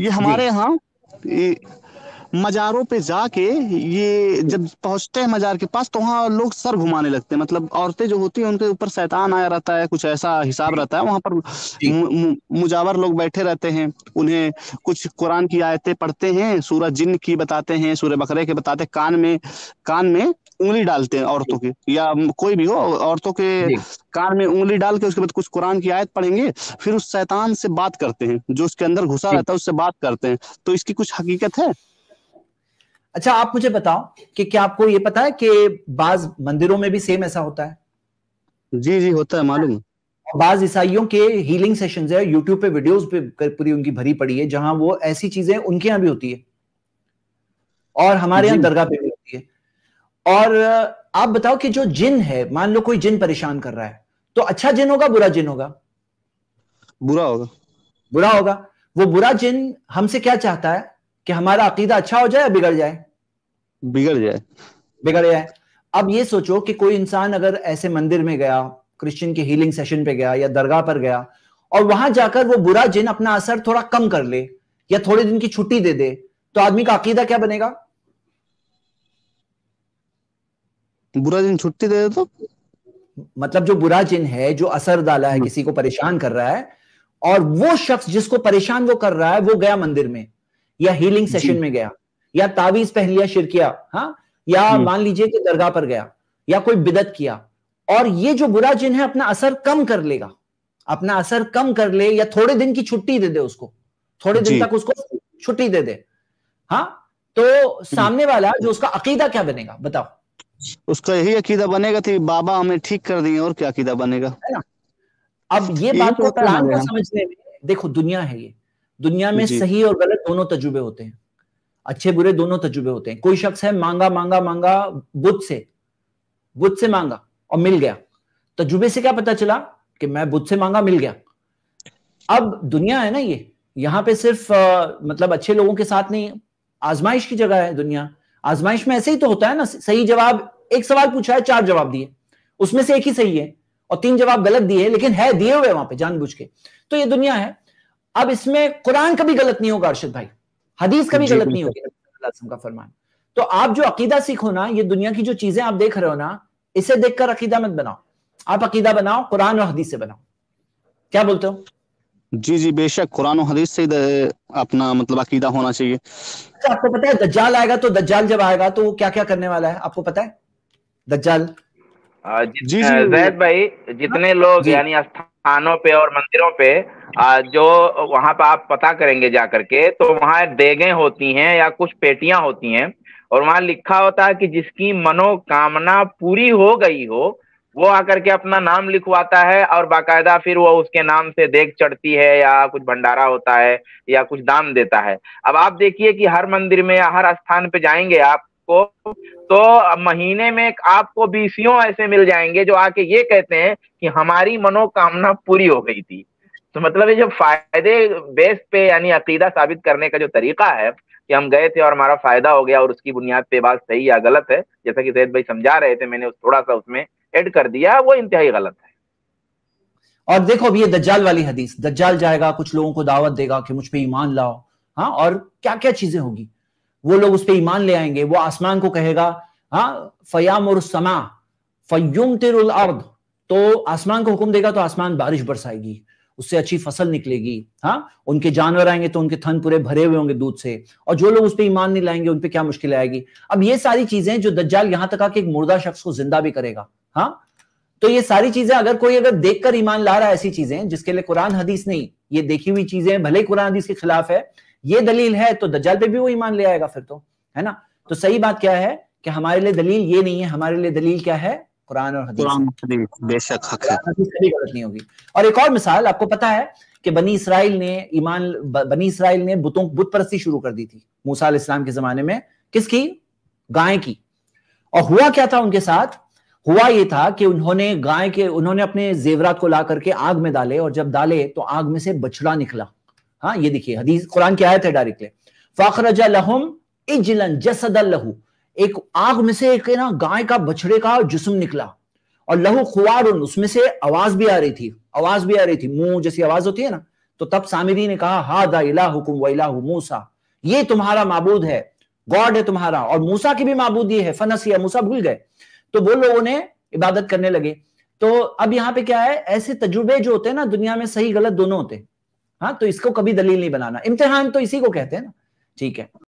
ये हमारे यहाँ मज़ारों पे जाके ये जब पहुंचते हैं मज़ार के पास तो वहाँ लोग सर घुमाने लगते हैं मतलब औरतें जो होती हैं उनके ऊपर शैतान आया रहता है कुछ ऐसा हिसाब रहता है वहाँ पर मुजावर लोग बैठे रहते हैं उन्हें कुछ कुरान की आयतें पढ़ते हैं सूरज जिन की बताते हैं सूर्य बकरे के बताते हैं कान में कान में उंगली डालते हैं औरतों के या कोई भी हो औरतों के कान में उंगली डाल के उसके बाद कुछ कुरान की आयत पढ़ेंगे फिर उस शैतान से बात करते हैं जो उसके अंदर घुसा रहता है उससे बात करते हैं तो इसकी कुछ हकीकत है अच्छा आप मुझे बताओ कि क्या आपको ये पता है कि बाज मंदिरों में भी सेम ऐसा होता है जी जी होता है मालूम बाज ईसाइयों के हीलिंग सेशन है यूट्यूब पे वीडियोस पूरी उनकी भरी पड़ी है जहां वो ऐसी चीजें उनके यहाँ भी होती है और हमारे यहाँ दरगाह पे भी और आप बताओ कि जो जिन है मान लो कोई जिन परेशान कर रहा है तो अच्छा जिन होगा बुरा जिन होगा बुरा होगा बुरा होगा वो बुरा जिन हमसे क्या चाहता है कि हमारा अकीदा अच्छा हो जाए या बिगड़ जाए बिगड़ जाए बिगड़ जाए अब ये सोचो कि कोई इंसान अगर ऐसे मंदिर में गया क्रिश्चियन के हीलिंग सेशन पे गया या दरगाह पर गया और वहां जाकर वो बुरा जिन अपना असर थोड़ा कम कर ले या थोड़े दिन की छुट्टी दे दे तो आदमी का अकीदा क्या बनेगा बुरा जिन छुट्टी दे दे तो मतलब जो बुरा जिन है जो असर डाला है किसी को परेशान कर रहा है और वो शख्स जिसको परेशान वो कर रहा है वो गया मंदिर में या हीलिंग सेशन में गया या तावीज पहन लिया किया हाँ या मान लीजिए कि दरगाह पर गया या कोई बिदत किया और ये जो बुरा जिन है अपना असर कम कर लेगा अपना असर कम कर ले या थोड़े दिन की छुट्टी दे दे उसको थोड़े दिन तक उसको छुट्टी दे दे हाँ तो सामने वाला जो उसका अकीदा क्या बनेगा बताओ उसका यही अकीदा बनेगा कि बाबा हमें ठीक कर दिए और क्या अकीदा बनेगा है ना अब ये बात तो को समझने में देखो दुनिया है ये दुनिया में सही और गलत दोनों तजुबे होते हैं अच्छे बुरे दोनों तजुर्बे होते हैं कोई शख्स है मांगा मांगा मांगा बुद्ध से बुद्ध से मांगा और मिल गया तजुबे से क्या पता चला कि मैं बुद्ध से मांगा मिल गया अब दुनिया है ना ये यहाँ पे सिर्फ आ, मतलब अच्छे लोगों के साथ नहीं आजमाइश की जगह है दुनिया आजमाइश में ऐसे ही तो होता है ना सही जवाब एक सवाल पूछा है चार जवाब दिए उसमें से एक ही सही है और तीन जवाब गलत दिए लेकिन है दिए हुए वहां पे जानबूझ के तो ये दुनिया है अब इसमें कुरान कभी गलत नहीं होगा अर्शद भाई हदीस कभी गलत नहीं होगी का फरमान तो आप जो अकीदा सीखो ना ये दुनिया की जो चीजें आप देख रहे हो ना इसे देखकर अकीदा मत बनाओ आप अकीदा बनाओ कुरान और हदीस से बनाओ क्या बोलते हो जी जी बेशक कुरान और हदीस से अपना मतलब अकीदा होना चाहिए अच्छा आपको पता है दज्जाल आएगा तो दज्जाल जब आएगा तो वो क्या क्या करने वाला है आपको पता है दज्जाल जी जी जैद भाई जितने हाँ? लोग यानी स्थानों पे और मंदिरों पे जो वहाँ पे आप पता करेंगे जा करके तो वहाँ देगे होती हैं या कुछ पेटियां होती हैं और वहाँ लिखा होता है कि जिसकी मनोकामना पूरी हो गई हो वो आकर के अपना नाम लिखवाता है और बाकायदा फिर वो उसके नाम से देख चढ़ती है या कुछ भंडारा होता है या कुछ दान देता है अब आप देखिए कि हर मंदिर में या हर स्थान पे जाएंगे आपको तो महीने में आपको बीसियों ऐसे मिल जाएंगे जो आके ये कहते हैं कि हमारी मनोकामना पूरी हो गई थी तो मतलब ये जो फायदे बेस पे यानी अकीदा साबित करने का जो तरीका है कि हम गए थे और हमारा फायदा हो गया और उसकी बुनियाद पे बात सही या गलत है जैसा कि सैद भाई समझा रहे थे मैंने उस थोड़ा सा उसमें ऐड कर दिया वो इंतहाई गलत है और देखो अभी ये दज्जाल वाली हदीस दज्जाल जाएगा कुछ लोगों को दावत देगा कि मुझ पे ईमान लाओ हाँ और क्या क्या चीजें होगी वो लोग उस पर ईमान ले आएंगे वो आसमान को कहेगा हाँ फयाम और समा फयुम तिरुल अर्द तो आसमान को हुक्म देगा तो आसमान बारिश बरसाएगी उससे अच्छी फसल निकलेगी हाँ उनके जानवर आएंगे तो उनके थन पूरे भरे हुए होंगे दूध से और जो लोग उस पर ईमान नहीं लाएंगे उन पर क्या मुश्किल आएगी अब ये सारी चीजें जो दज्जाल यहां तक आके एक मुर्दा शख्स को जिंदा भी करेगा हाँ तो ये सारी चीजें अगर कोई अगर देखकर ईमान ला रहा है ऐसी चीजें जिसके लिए कुरान हदीस नहीं ये देखी हुई चीजें भले कुरान हदीस के खिलाफ है ये दलील है तो दज्जाल पे भी वो ईमान ले आएगा फिर तो है ना तो सही बात क्या है कि हमारे लिए दलील ये नहीं है हमारे लिए दलील क्या है कुरान और हदीस बेशक हक है कभी गलत नहीं होगी और एक और मिसाल आपको पता है कि बनी इसराइल ने ईमान बनी इसराइल ने बुतों बुत परस्ती शुरू कर दी थी मूसा इस्लाम के जमाने में किसकी गाय की और हुआ क्या था उनके साथ हुआ ये था कि उन्होंने गाय के उन्होंने अपने जेवरात को ला करके आग में डाले और जब डाले तो आग में से बछड़ा निकला हाँ ये देखिए हदीस कुरान की आयत है डायरेक्टली फाखरजा लहुम इजलन जसद लहू एक आग में से एक ना गाय का बछड़े का जिसम निकला और लहू खुआर उसमें से आवाज भी आ रही थी आवाज भी आ रही थी मुंह जैसी आवाज होती है ना तो तब सामिरी ने कहा हा दा इला मूसा ये तुम्हारा माबूद है गॉड है तुम्हारा और मूसा की भी माबूदी है फनसिया मूसा भूल गए तो वो लोग उन्हें इबादत करने लगे तो अब यहाँ पे क्या है ऐसे तजुर्बे जो होते हैं ना दुनिया में सही गलत दोनों होते हैं हाँ तो इसको कभी दलील नहीं बनाना इम्तिहान तो इसी को कहते हैं ना ठीक है